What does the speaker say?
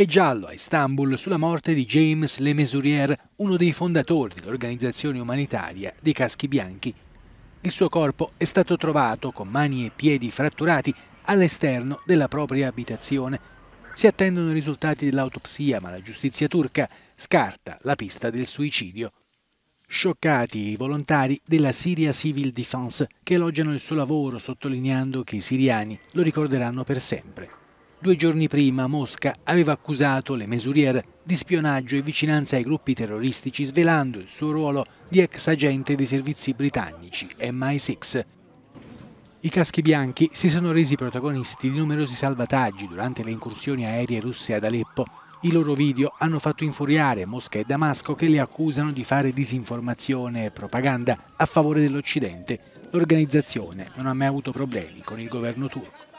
e giallo a Istanbul sulla morte di James Le Mesurier, uno dei fondatori dell'organizzazione umanitaria dei Caschi Bianchi. Il suo corpo è stato trovato con mani e piedi fratturati all'esterno della propria abitazione. Si attendono i risultati dell'autopsia, ma la giustizia turca scarta la pista del suicidio. Scioccati i volontari della Syria Civil Defense che elogiano il suo lavoro sottolineando che i siriani lo ricorderanno per sempre. Due giorni prima Mosca aveva accusato le Mesurier di spionaggio e vicinanza ai gruppi terroristici svelando il suo ruolo di ex agente dei servizi britannici MI6. I caschi bianchi si sono resi protagonisti di numerosi salvataggi durante le incursioni aeree russe ad Aleppo. I loro video hanno fatto infuriare Mosca e Damasco che li accusano di fare disinformazione e propaganda a favore dell'Occidente. L'organizzazione non ha mai avuto problemi con il governo turco.